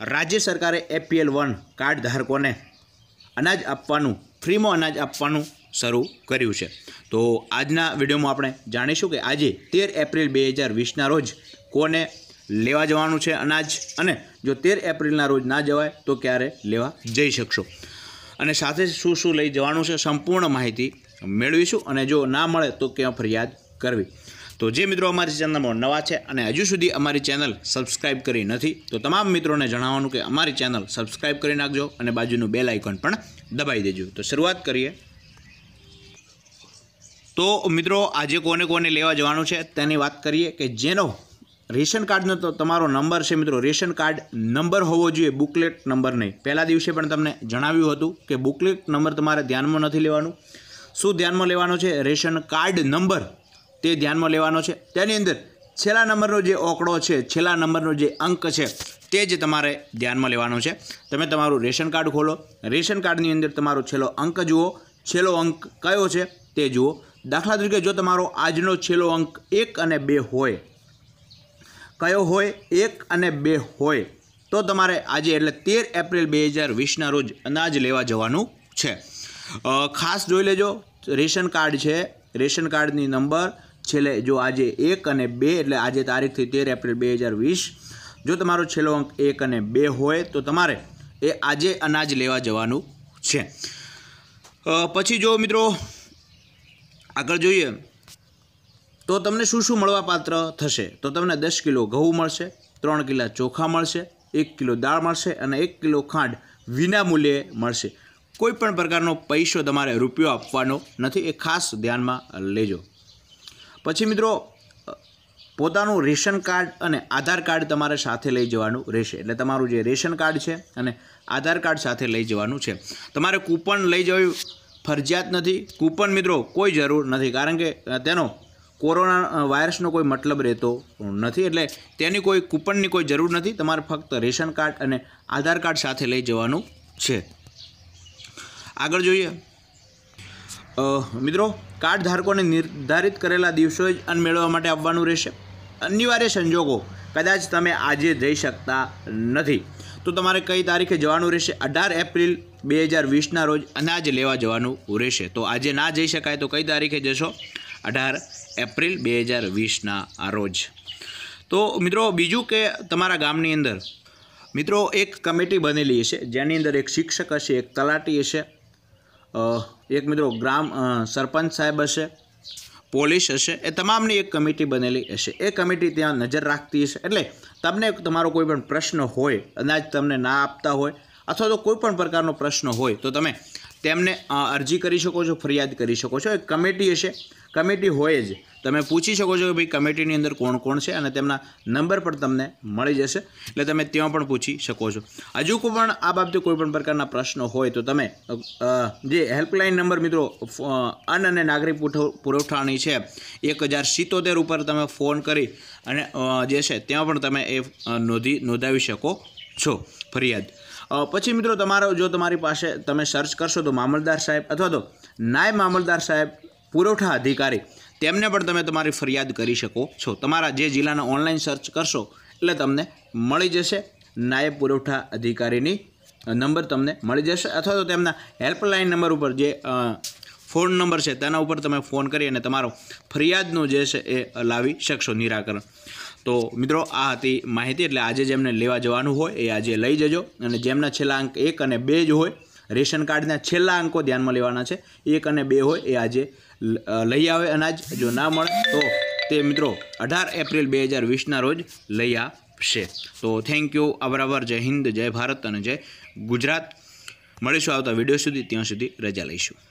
રાજ્ય સરકારે APL one card ધારકોને અનાજ આપવાનું ફ્રીમાં અનાજ આપવાનું શરૂ કર્યું છે તો આજના વિડીયોમાં આપણે જાણીશું કે આજે તેર એપ્રિલ બે હજાર વીસના રોજ કોને લેવા જવાનું છે અનાજ અને જો તેર એપ્રિલના રોજ ના જવાય તો ક્યારે લેવા જઈ શકશો અને સાથે શું શું લઈ જવાનું છે સંપૂર્ણ માહિતી મેળવીશું અને જો ના મળે તો ક્યાં ફરિયાદ કરવી તો જે મિત્રો અમારી ચેનલમાં નવા છે અને હજુ સુધી અમારી ચેનલ સબસ્ક્રાઈબ કરી નથી તો તમામ મિત્રોને જણાવવાનું કે અમારી ચેનલ સબસ્ક્રાઈબ કરી નાખજો અને બાજુનું બેલ આઇકોન પણ દબાઈ દેજો તો શરૂઆત કરીએ તો મિત્રો આજે કોને કોને લેવા જવાનું છે તેની વાત કરીએ કે જેનો રેશન કાર્ડનો તો તમારો નંબર છે મિત્રો રેશન કાર્ડ નંબર હોવો જોઈએ બુકલેટ નંબર નહીં પહેલા દિવસે પણ તમને જણાવ્યું હતું કે બુકલેટ નંબર તમારે ધ્યાનમાં નથી લેવાનું શું ધ્યાનમાં લેવાનું છે રેશન કાર્ડ નંબર તે ધ્યાનમાં લેવાનો છે તેની અંદર છેલ્લા નંબરનો જે ઓકડો છે છેલ્લા નંબરનો જે અંક છે તે જ તમારે ધ્યાનમાં લેવાનો છે તમે તમારું રેશન કાર્ડ ખોલો રેશન કાર્ડની અંદર તમારો છેલ્લો અંક જુઓ છેલ્લો અંક કયો છે તે જુઓ દાખલા તરીકે જો તમારો આજનો છેલ્લો અંક એક અને બે હોય કયો હોય એક અને બે હોય તો તમારે આજે એટલે તેર એપ્રિલ બે હજાર વીસના રોજ અનાજ લેવા જવાનું છે ખાસ જોઈ લેજો રેશન કાર્ડ છે રેશન કાર્ડની નંબર છેલ્લે જો આજે એક અને બે એટલે આજે તારીખથી તેર એપ્રિલ બે હજાર વીસ જો તમારો છેલ્લો અંક એક અને બે હોય તો તમારે એ આજે અનાજ લેવા જવાનું છે પછી જો મિત્રો આગળ જોઈએ તો તમને શું શું મળવાપાત્ર થશે તો તમને દસ કિલો ઘઉં મળશે ત્રણ કિલો ચોખા મળશે એક કિલો દાળ મળશે અને એક કિલો ખાંડ વિના મૂલ્યે મળશે કોઈ પણ પ્રકારનો પૈસો તમારે રૂપિયો આપવાનો નથી એ ખાસ ધ્યાનમાં લેજો પછી મિત્રો પોતાનું રેશન કાર્ડ અને આધાર કાર્ડ તમારે સાથે લઈ જવાનું રહેશે એટલે તમારું જે રેશન કાર્ડ છે અને આધાર કાર્ડ સાથે લઈ જવાનું છે તમારે કૂપન લઈ જવી ફરજિયાત નથી કૂપન મિત્રો કોઈ જરૂર નથી કારણ કે તેનો કોરોના વાયરસનો કોઈ મતલબ રહેતો નથી એટલે તેની કોઈ કૂપનની કોઈ જરૂર નથી તમારે ફક્ત રેશન કાર્ડ અને આધાર કાર્ડ સાથે લઈ જવાનું છે આગળ જોઈએ મિત્રો કાર્ડ ધારકોને નિર્ધારિત કરેલા દિવસો જ અન્ન મેળવવા માટે આવવાનું રહેશે અનિવાર્ય સંજોગો કદાચ તમે આજે જઈ શકતા નથી તો તમારે કઈ તારીખે જવાનું રહેશે અઢાર એપ્રિલ બે હજાર વીસના રોજ અનાજ લેવા જવાનું રહેશે તો આજે ના જઈ શકાય તો કઈ તારીખે જશો અઢાર એપ્રિલ બે હજાર વીસના રોજ તો મિત્રો બીજું કે તમારા ગામની અંદર મિત્રો એક કમિટી બનેલી હશે જેની અંદર એક શિક્ષક હશે એક તલાટી હશે એક મિત્રો ગ્રામ સરપંચ સાહેબ હશે પોલીસ હશે એ તમામની એક કમિટી બનેલી હશે એ કમિટી ત્યાં નજર રાખતી હશે એટલે તમને તમારો કોઈ પણ પ્રશ્ન હોય અંદાજ તમને ના આપતા હોય અથવા તો કોઈ પણ પ્રકારનો પ્રશ્ન હોય તો તમે તેમને અરજી કરી શકો છો ફરિયાદ કરી શકો છો એક કમિટી હશે કમિટી હોય જ તમે પૂછી શકો છો કે ભાઈ કમિટીની અંદર કોણ કોણ છે અને તેમના નંબર પણ તમને મળી જશે એટલે તમે ત્યાં પણ પૂછી શકો છો હજુ કોઈ પણ આ બાબતે કોઈપણ પ્રકારના પ્રશ્નો હોય તો તમે જે હેલ્પલાઇન નંબર મિત્રો અન્ન અને નાગરિક પુરવઠાની છે એક હજાર સિત્તોતેર ઉપર તમે ફોન કરી અને જે છે ત્યાં પણ તમે એ નોંધી નોંધાવી શકો છો ફરિયાદ પછી મિત્રો તમારો જો તમારી પાસે તમે સર્ચ કરશો તો મામલદાર સાહેબ અથવા તો નાયબ મામલદાર સાહેબ પુરવઠા અધિકારી તેમને પણ તમે તમારી ફરિયાદ કરી શકો છો તમારા જે જિલ્લાના ઓનલાઈન સર્ચ કરશો એટલે તમને મળી જશે નાયબ પુરવઠા અધિકારીની નંબર તમને મળી જશે અથવા તો તેમના હેલ્પલાઇન નંબર ઉપર જે ફોન નંબર છે તેના ઉપર તમે ફોન કરી અને તમારો ફરિયાદનું જે છે એ લાવી શકશો નિરાકરણ તો મિત્રો આ હતી માહિતી એટલે આજે જેમને લેવા જવાનું હોય એ આજે લઈ જજો અને જેમના છેલ્લા અંક એક અને બે જ હોય રેશન કાર્ડના છેલ્લા અંકો ધ્યાનમાં લેવાના છે એક અને બે હોય એ આજે લઈ આવે અનાજ જો ના મળે તો તે મિત્રો અઢાર એપ્રિલ બે હજાર વીસના રોજ લઈ આવશે તો થેન્ક યુ આભાર આભાર જય હિન્દ જય ભારત અને જય ગુજરાત મળીશું આવતા વિડીયો સુધી ત્યાં સુધી રજા લઈશું